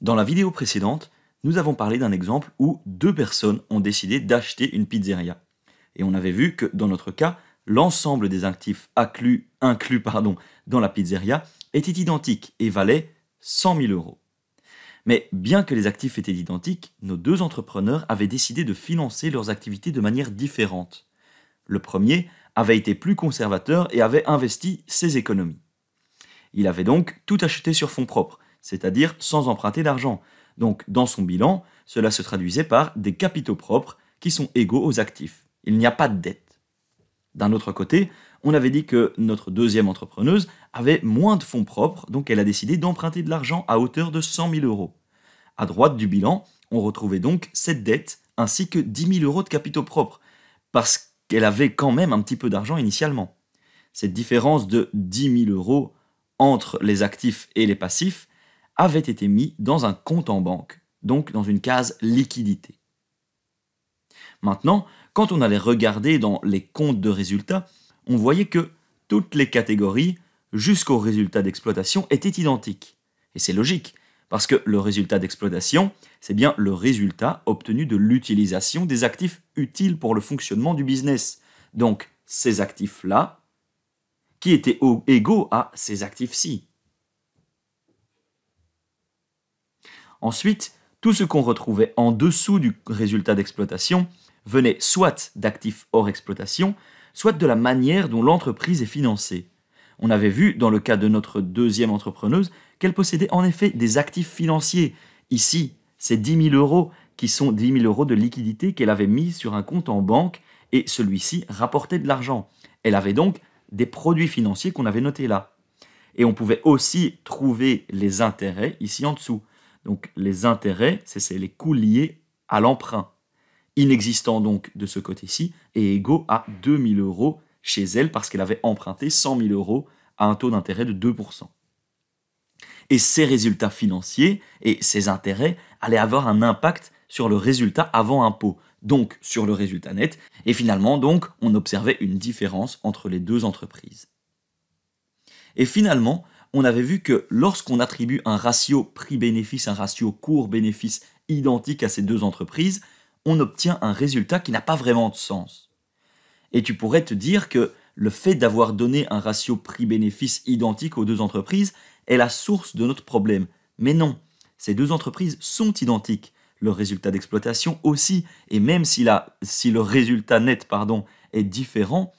Dans la vidéo précédente, nous avons parlé d'un exemple où deux personnes ont décidé d'acheter une pizzeria. Et on avait vu que dans notre cas, l'ensemble des actifs inclus, dans la pizzeria était identique et valait 100 000 euros. Mais bien que les actifs étaient identiques, nos deux entrepreneurs avaient décidé de financer leurs activités de manière différente. Le premier avait été plus conservateur et avait investi ses économies. Il avait donc tout acheté sur fonds propres, c'est-à-dire sans emprunter d'argent. Donc dans son bilan, cela se traduisait par des capitaux propres qui sont égaux aux actifs. Il n'y a pas de dette. D'un autre côté, on avait dit que notre deuxième entrepreneuse avait moins de fonds propres, donc elle a décidé d'emprunter de l'argent à hauteur de 100 000 euros. À droite du bilan, on retrouvait donc cette dette ainsi que 10 000 euros de capitaux propres, parce qu'elle avait quand même un petit peu d'argent initialement. Cette différence de 10 000 euros entre les actifs et les passifs avait été mis dans un compte en banque, donc dans une case liquidité. Maintenant, quand on allait regarder dans les comptes de résultats, on voyait que toutes les catégories jusqu'au résultat d'exploitation étaient identiques. Et c'est logique, parce que le résultat d'exploitation, c'est bien le résultat obtenu de l'utilisation des actifs utiles pour le fonctionnement du business. Donc, ces actifs-là, qui étaient égaux à ces actifs-ci. Ensuite, tout ce qu'on retrouvait en dessous du résultat d'exploitation venait soit d'actifs hors exploitation, soit de la manière dont l'entreprise est financée. On avait vu, dans le cas de notre deuxième entrepreneuse, qu'elle possédait en effet des actifs financiers. Ici, c'est 10 000 euros qui sont 10 000 euros de liquidité qu'elle avait mis sur un compte en banque et celui-ci rapportait de l'argent. Elle avait donc des produits financiers qu'on avait notés là. Et on pouvait aussi trouver les intérêts ici en dessous. Donc les intérêts, c'est les coûts liés à l'emprunt, inexistant donc de ce côté-ci, et égaux à 2000 euros chez elle parce qu'elle avait emprunté 100 000 euros à un taux d'intérêt de 2%. Et ces résultats financiers et ces intérêts allaient avoir un impact sur le résultat avant impôt, donc sur le résultat net, et finalement donc on observait une différence entre les deux entreprises. Et finalement, on avait vu que lorsqu'on attribue un ratio prix-bénéfice, un ratio court bénéfice identique à ces deux entreprises, on obtient un résultat qui n'a pas vraiment de sens. Et tu pourrais te dire que le fait d'avoir donné un ratio prix-bénéfice identique aux deux entreprises est la source de notre problème. Mais non, ces deux entreprises sont identiques. Leur résultat d'exploitation aussi, et même si, la, si le résultat net pardon, est différent,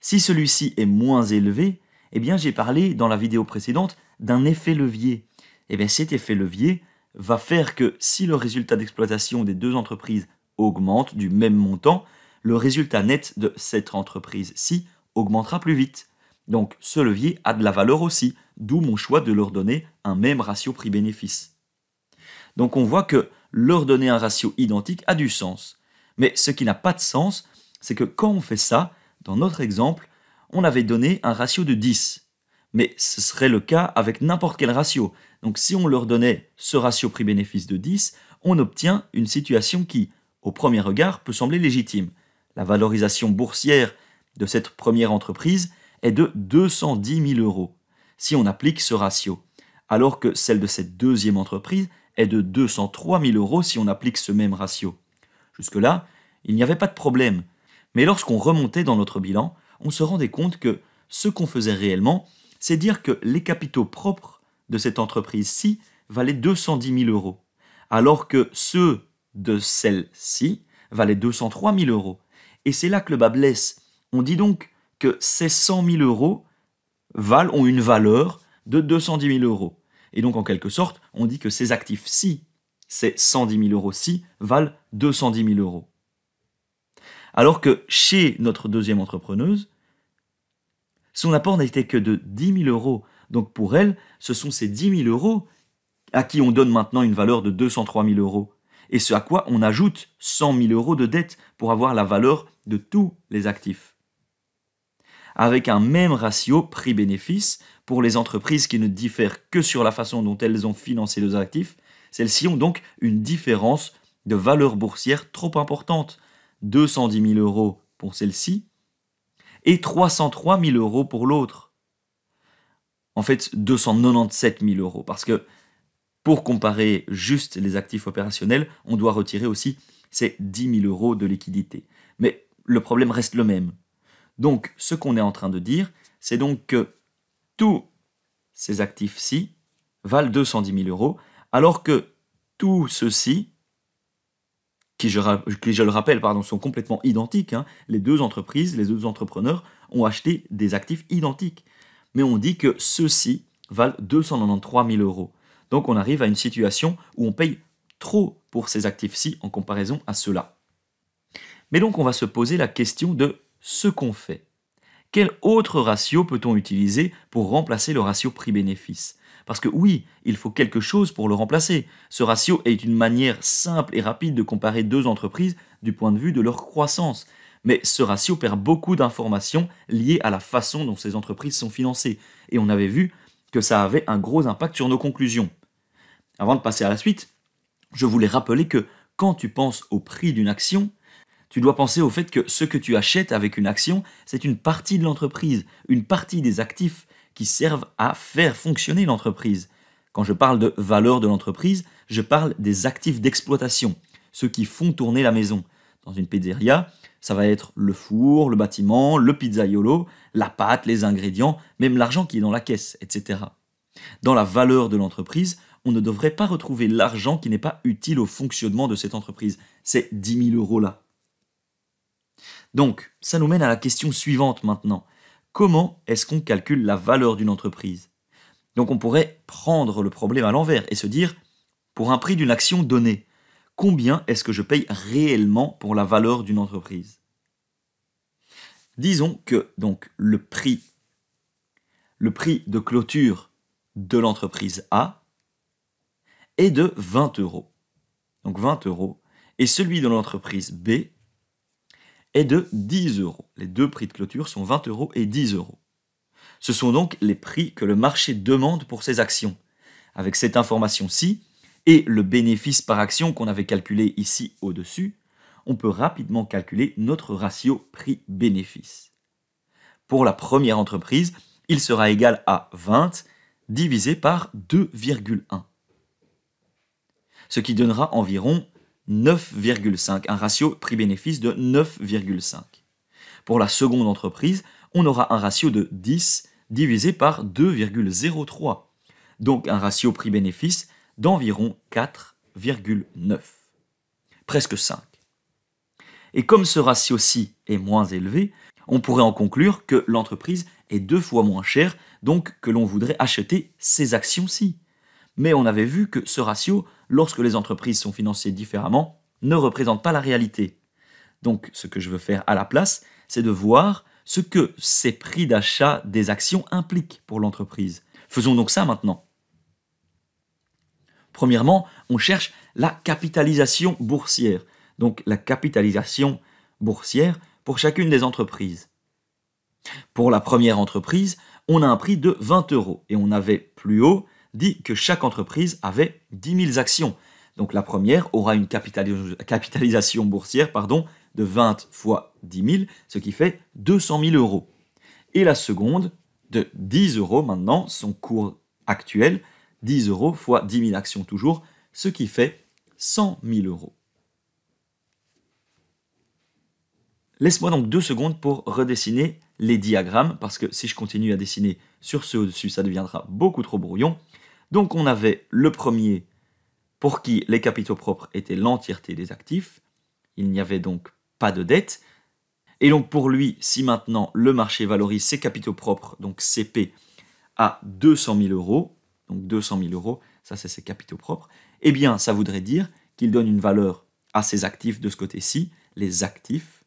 si celui-ci est moins élevé, eh bien j'ai parlé dans la vidéo précédente d'un effet levier. Eh bien cet effet levier va faire que si le résultat d'exploitation des deux entreprises augmente du même montant, le résultat net de cette entreprise-ci augmentera plus vite. Donc ce levier a de la valeur aussi, d'où mon choix de leur donner un même ratio prix-bénéfice. Donc on voit que leur donner un ratio identique a du sens. Mais ce qui n'a pas de sens, c'est que quand on fait ça, dans notre exemple, on avait donné un ratio de 10. Mais ce serait le cas avec n'importe quel ratio. Donc si on leur donnait ce ratio prix-bénéfice de 10, on obtient une situation qui, au premier regard, peut sembler légitime. La valorisation boursière de cette première entreprise est de 210 000 euros, si on applique ce ratio, alors que celle de cette deuxième entreprise est de 203 000 euros si on applique ce même ratio. Jusque-là, il n'y avait pas de problème. Mais lorsqu'on remontait dans notre bilan, on se rendait compte que ce qu'on faisait réellement, c'est dire que les capitaux propres de cette entreprise-ci valaient 210 000 euros, alors que ceux de celle-ci valaient 203 000 euros. Et c'est là que le bas blesse. On dit donc que ces 100 000 euros valent, ont une valeur de 210 000 euros. Et donc, en quelque sorte, on dit que ces actifs-ci, ces 110 000 euros-ci, valent 210 000 euros. Alors que chez notre deuxième entrepreneuse, son apport n'était que de 10 000 euros. Donc pour elle, ce sont ces 10 000 euros à qui on donne maintenant une valeur de 203 000 euros. Et ce à quoi on ajoute 100 000 euros de dette pour avoir la valeur de tous les actifs. Avec un même ratio prix-bénéfice, pour les entreprises qui ne diffèrent que sur la façon dont elles ont financé leurs actifs, celles-ci ont donc une différence de valeur boursière trop importante. 210 000 euros pour celles ci et 303 000 euros pour l'autre. En fait, 297 000 euros, parce que pour comparer juste les actifs opérationnels, on doit retirer aussi ces 10 000 euros de liquidité. Mais le problème reste le même. Donc, ce qu'on est en train de dire, c'est donc que tous ces actifs-ci valent 210 000 euros, alors que tout ceci qui je, le rappelle, pardon, sont complètement identiques. Hein. Les deux entreprises, les deux entrepreneurs ont acheté des actifs identiques. Mais on dit que ceux-ci valent 293 000 euros. Donc on arrive à une situation où on paye trop pour ces actifs-ci en comparaison à ceux-là. Mais donc on va se poser la question de ce qu'on fait. Quel autre ratio peut-on utiliser pour remplacer le ratio prix-bénéfice parce que oui, il faut quelque chose pour le remplacer. Ce ratio est une manière simple et rapide de comparer deux entreprises du point de vue de leur croissance. Mais ce ratio perd beaucoup d'informations liées à la façon dont ces entreprises sont financées. Et on avait vu que ça avait un gros impact sur nos conclusions. Avant de passer à la suite, je voulais rappeler que quand tu penses au prix d'une action, tu dois penser au fait que ce que tu achètes avec une action, c'est une partie de l'entreprise, une partie des actifs, qui servent à faire fonctionner l'entreprise. Quand je parle de valeur de l'entreprise, je parle des actifs d'exploitation, ceux qui font tourner la maison. Dans une pizzeria, ça va être le four, le bâtiment, le pizzaiolo, la pâte, les ingrédients, même l'argent qui est dans la caisse, etc. Dans la valeur de l'entreprise, on ne devrait pas retrouver l'argent qui n'est pas utile au fonctionnement de cette entreprise, ces 10 000 euros-là. Donc, ça nous mène à la question suivante maintenant comment est-ce qu'on calcule la valeur d'une entreprise Donc on pourrait prendre le problème à l'envers et se dire, pour un prix d'une action donnée, combien est-ce que je paye réellement pour la valeur d'une entreprise Disons que donc le prix, le prix de clôture de l'entreprise A est de 20 euros. Donc 20 euros. Et celui de l'entreprise B est de 10 euros. Les deux prix de clôture sont 20 euros et 10 euros. Ce sont donc les prix que le marché demande pour ses actions. Avec cette information-ci et le bénéfice par action qu'on avait calculé ici au-dessus, on peut rapidement calculer notre ratio prix-bénéfice. Pour la première entreprise, il sera égal à 20 divisé par 2,1, ce qui donnera environ 9,5, un ratio prix-bénéfice de 9,5. Pour la seconde entreprise, on aura un ratio de 10 divisé par 2,03, donc un ratio prix-bénéfice d'environ 4,9, presque 5. Et comme ce ratio-ci est moins élevé, on pourrait en conclure que l'entreprise est deux fois moins chère, donc que l'on voudrait acheter ces actions-ci. Mais on avait vu que ce ratio, lorsque les entreprises sont financées différemment, ne représente pas la réalité. Donc ce que je veux faire à la place, c'est de voir ce que ces prix d'achat des actions impliquent pour l'entreprise. Faisons donc ça maintenant. Premièrement, on cherche la capitalisation boursière. Donc la capitalisation boursière pour chacune des entreprises. Pour la première entreprise, on a un prix de 20 euros et on avait plus haut dit que chaque entreprise avait 10 000 actions. Donc la première aura une capitalisation boursière pardon, de 20 fois 10 000, ce qui fait 200 000 euros. Et la seconde de 10 euros maintenant, son cours actuel, 10 euros fois 10 000 actions toujours, ce qui fait 100 000 euros. Laisse-moi donc deux secondes pour redessiner les diagrammes, parce que si je continue à dessiner sur ceux au-dessus, ça deviendra beaucoup trop brouillon. Donc on avait le premier pour qui les capitaux propres étaient l'entièreté des actifs. Il n'y avait donc pas de dette. Et donc pour lui, si maintenant le marché valorise ses capitaux propres, donc CP, à 200 000 euros, donc 200 000 euros, ça c'est ses capitaux propres, eh bien ça voudrait dire qu'il donne une valeur à ses actifs de ce côté-ci, les actifs,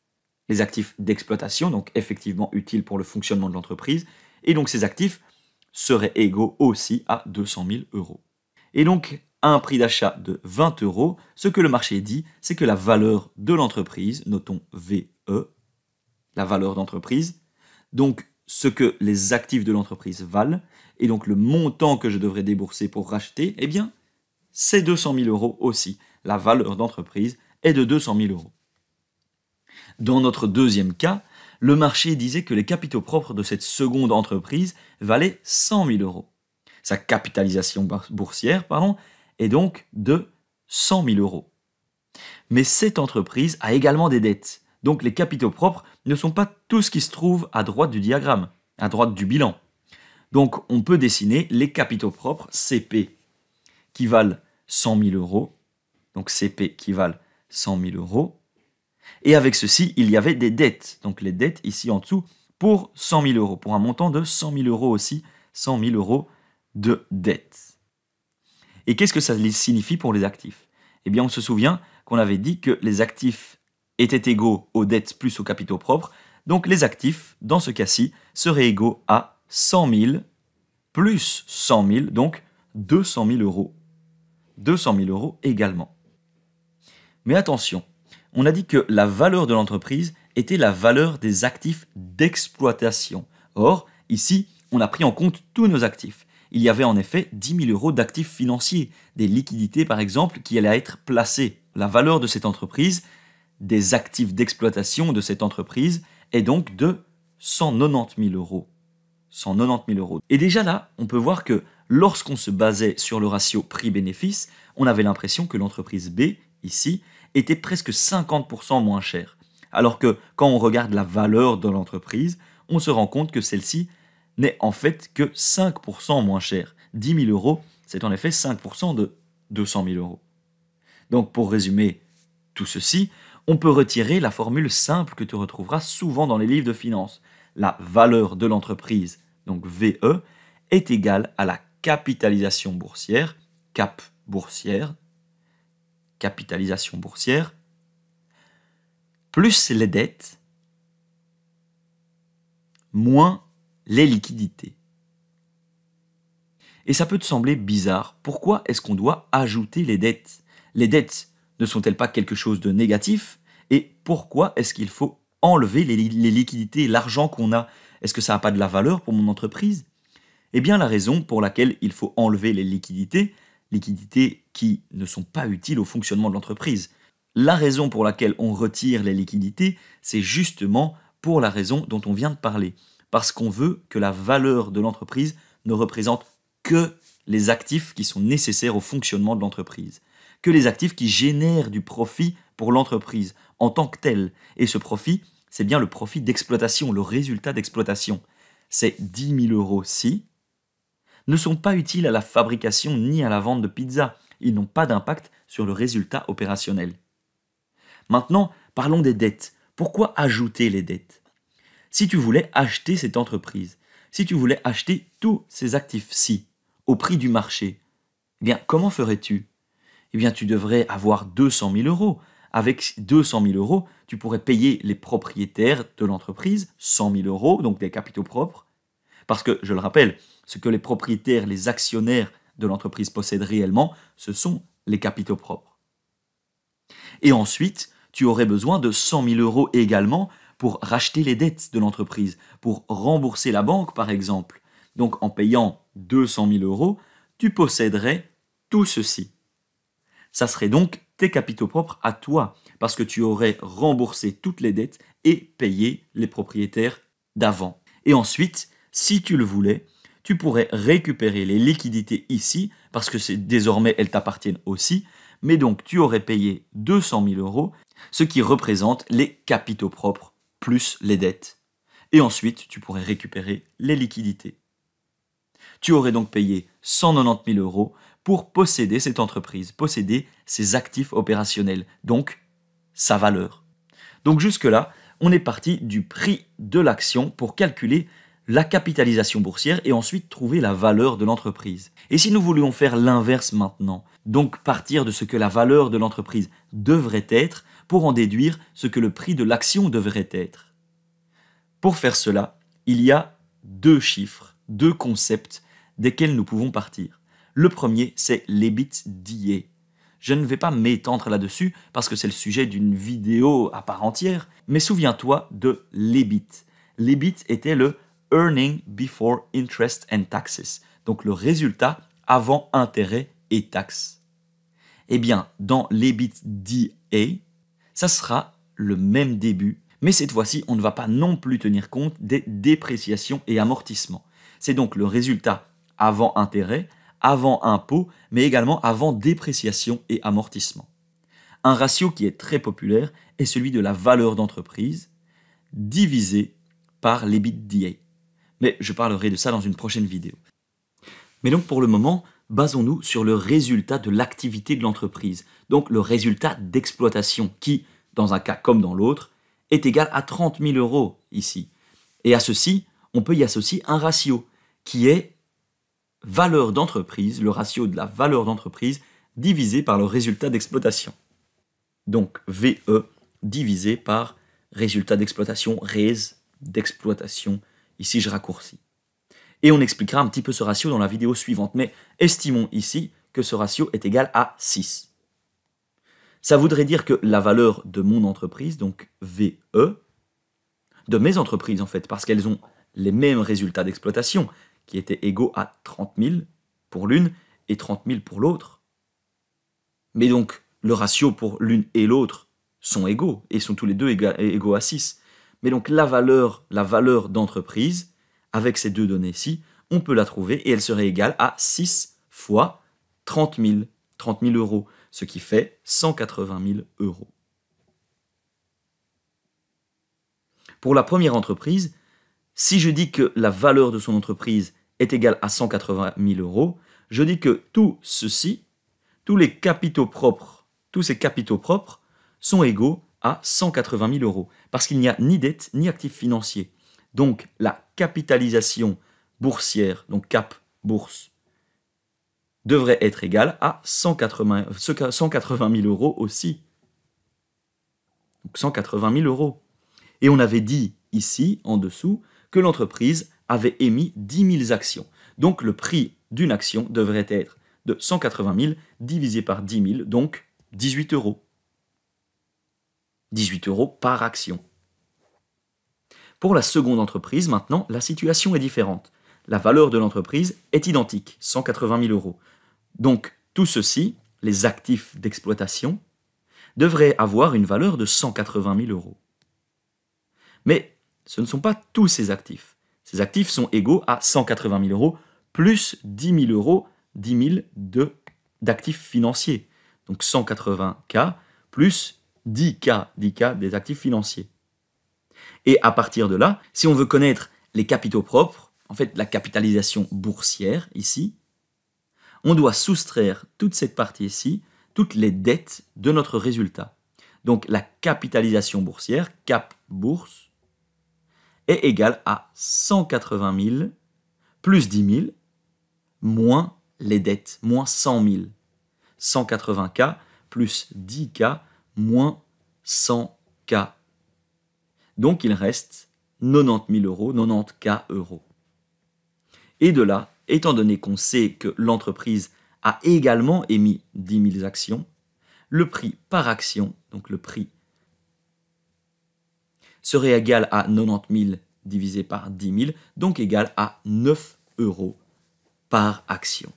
les actifs d'exploitation, donc effectivement utiles pour le fonctionnement de l'entreprise, et donc ces actifs serait égaux aussi à 200 000 euros. Et donc, à un prix d'achat de 20 euros, ce que le marché dit, c'est que la valeur de l'entreprise, notons VE, la valeur d'entreprise, donc ce que les actifs de l'entreprise valent, et donc le montant que je devrais débourser pour racheter, eh bien, c'est 200 000 euros aussi. La valeur d'entreprise est de 200 000 euros. Dans notre deuxième cas, le marché disait que les capitaux propres de cette seconde entreprise valaient 100 000 euros. Sa capitalisation boursière pardon, est donc de 100 000 euros. Mais cette entreprise a également des dettes, donc les capitaux propres ne sont pas tout ce qui se trouve à droite du diagramme, à droite du bilan. Donc on peut dessiner les capitaux propres CP qui valent 100 000 euros, donc CP qui valent 100 000 euros, et avec ceci, il y avait des dettes. Donc les dettes ici en dessous pour 100 000 euros, pour un montant de 100 000 euros aussi, 100 000 euros de dettes. Et qu'est-ce que ça signifie pour les actifs Eh bien, on se souvient qu'on avait dit que les actifs étaient égaux aux dettes plus aux capitaux propres. Donc les actifs, dans ce cas-ci, seraient égaux à 100 000 plus 100 000, donc 200 000 euros. 200 000 euros également. Mais attention, on a dit que la valeur de l'entreprise était la valeur des actifs d'exploitation. Or, ici, on a pris en compte tous nos actifs. Il y avait en effet 10 000 euros d'actifs financiers, des liquidités par exemple, qui allaient être placées. La valeur de cette entreprise, des actifs d'exploitation de cette entreprise, est donc de 190 000 euros. 190 000 euros. Et déjà là, on peut voir que lorsqu'on se basait sur le ratio prix-bénéfice, on avait l'impression que l'entreprise B, ici, était presque 50% moins cher. Alors que quand on regarde la valeur de l'entreprise, on se rend compte que celle-ci n'est en fait que 5% moins chère. 10 000 euros, c'est en effet 5% de 200 000 euros. Donc pour résumer tout ceci, on peut retirer la formule simple que tu retrouveras souvent dans les livres de finances. La valeur de l'entreprise, donc VE, est égale à la capitalisation boursière, cap boursière capitalisation boursière, plus les dettes, moins les liquidités. Et ça peut te sembler bizarre, pourquoi est-ce qu'on doit ajouter les dettes Les dettes ne sont-elles pas quelque chose de négatif Et pourquoi est-ce qu'il faut enlever les, liquidités, l'argent qu'on a Est-ce que ça n'a pas de la valeur pour mon entreprise Eh bien la raison pour laquelle il faut enlever les liquidités, liquidités qui ne sont pas utiles au fonctionnement de l'entreprise. La raison pour laquelle on retire les liquidités, c'est justement pour la raison dont on vient de parler, parce qu'on veut que la valeur de l'entreprise ne représente que les actifs qui sont nécessaires au fonctionnement de l'entreprise, que les actifs qui génèrent du profit pour l'entreprise en tant que tel, et ce profit, c'est bien le profit d'exploitation, le résultat d'exploitation. C'est 10 000 euros si ne sont pas utiles à la fabrication ni à la vente de pizza. Ils n'ont pas d'impact sur le résultat opérationnel. Maintenant, parlons des dettes. Pourquoi ajouter les dettes Si tu voulais acheter cette entreprise, si tu voulais acheter tous ces actifs-ci au prix du marché, eh bien, comment ferais-tu Eh bien, tu devrais avoir 200 000 euros. Avec 200 000 euros, tu pourrais payer les propriétaires de l'entreprise 100 000 euros, donc des capitaux propres, parce que, je le rappelle, ce que les propriétaires, les actionnaires de l'entreprise possèdent réellement, ce sont les capitaux propres. Et ensuite, tu aurais besoin de 100 000 euros également pour racheter les dettes de l'entreprise, pour rembourser la banque par exemple. Donc en payant 200 000 euros, tu posséderais tout ceci. Ça serait donc tes capitaux propres à toi, parce que tu aurais remboursé toutes les dettes et payé les propriétaires d'avant. Et ensuite, si tu le voulais, tu pourrais récupérer les liquidités ici, parce que c'est désormais elles t'appartiennent aussi, mais donc tu aurais payé 200 000 euros, ce qui représente les capitaux propres plus les dettes. Et ensuite, tu pourrais récupérer les liquidités. Tu aurais donc payé 190 000 euros pour posséder cette entreprise, posséder ses actifs opérationnels, donc sa valeur. Donc jusque-là, on est parti du prix de l'action pour calculer la capitalisation boursière et ensuite trouver la valeur de l'entreprise. Et si nous voulions faire l'inverse maintenant, donc partir de ce que la valeur de l'entreprise devrait être pour en déduire ce que le prix de l'action devrait être. Pour faire cela, il y a deux chiffres, deux concepts desquels nous pouvons partir. Le premier, c'est l'EBITDA. Je ne vais pas m'étendre là-dessus parce que c'est le sujet d'une vidéo à part entière, mais souviens-toi de l'EBIT. L'EBIT était le Earning Before Interest and Taxes, donc le résultat avant intérêt et taxes. Eh bien, dans l'EBITDA, ça sera le même début, mais cette fois-ci, on ne va pas non plus tenir compte des dépréciations et amortissements. C'est donc le résultat avant intérêt, avant impôt, mais également avant dépréciation et amortissement. Un ratio qui est très populaire est celui de la valeur d'entreprise divisé par l'EBITDA mais je parlerai de ça dans une prochaine vidéo. Mais donc pour le moment, basons-nous sur le résultat de l'activité de l'entreprise, donc le résultat d'exploitation qui, dans un cas comme dans l'autre, est égal à 30 000 euros ici. Et à ceci, on peut y associer un ratio qui est valeur d'entreprise, le ratio de la valeur d'entreprise divisé par le résultat d'exploitation. Donc VE divisé par résultat d'exploitation, RES d'exploitation Ici, je raccourcis. Et on expliquera un petit peu ce ratio dans la vidéo suivante, mais estimons ici que ce ratio est égal à 6. Ça voudrait dire que la valeur de mon entreprise, donc VE, de mes entreprises en fait, parce qu'elles ont les mêmes résultats d'exploitation, qui étaient égaux à 30 000 pour l'une et 30 000 pour l'autre. Mais donc, le ratio pour l'une et l'autre sont égaux, et sont tous les deux égaux à 6. Mais donc la valeur, la valeur d'entreprise, avec ces deux données-ci, on peut la trouver et elle serait égale à 6 fois 30 000, 30 000 euros, ce qui fait 180 000 euros. Pour la première entreprise, si je dis que la valeur de son entreprise est égale à 180 000 euros, je dis que tout ceci, tous les capitaux propres, tous ces capitaux propres sont égaux à 180 000 euros, parce qu'il n'y a ni dette ni actif financiers. Donc la capitalisation boursière, donc cap bourse, devrait être égale à 180, 180 000 euros aussi. Donc 180 000 euros. Et on avait dit ici, en dessous, que l'entreprise avait émis 10 000 actions. Donc le prix d'une action devrait être de 180 000 divisé par 10 000, donc 18 euros. 18 euros par action. Pour la seconde entreprise, maintenant, la situation est différente. La valeur de l'entreprise est identique, 180 000 euros. Donc, tout ceci, les actifs d'exploitation, devraient avoir une valeur de 180 000 euros. Mais ce ne sont pas tous ces actifs. Ces actifs sont égaux à 180 000 euros plus 10 000 euros, 10 000 d'actifs financiers. Donc 180K plus 10 k 10 k des actifs financiers. Et à partir de là, si on veut connaître les capitaux propres, en fait la capitalisation boursière ici, on doit soustraire toute cette partie ici, toutes les dettes de notre résultat. Donc la capitalisation boursière, cap bourse, est égale à 180 000 plus 10 000 moins les dettes, moins 100 000. 180K plus 10K moins 100K. Donc il reste 90 000 euros, 90K euros. Et de là, étant donné qu'on sait que l'entreprise a également émis 10 000 actions, le prix par action, donc le prix, serait égal à 90 000 divisé par 10 000, donc égal à 9 euros par action.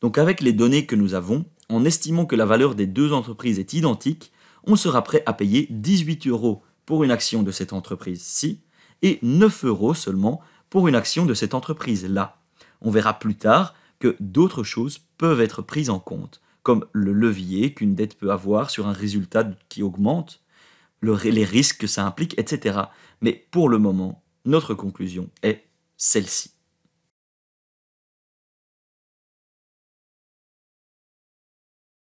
Donc avec les données que nous avons, en estimant que la valeur des deux entreprises est identique, on sera prêt à payer 18 euros pour une action de cette entreprise-ci et 9 euros seulement pour une action de cette entreprise-là. On verra plus tard que d'autres choses peuvent être prises en compte, comme le levier qu'une dette peut avoir sur un résultat qui augmente, les risques que ça implique, etc. Mais pour le moment, notre conclusion est celle-ci.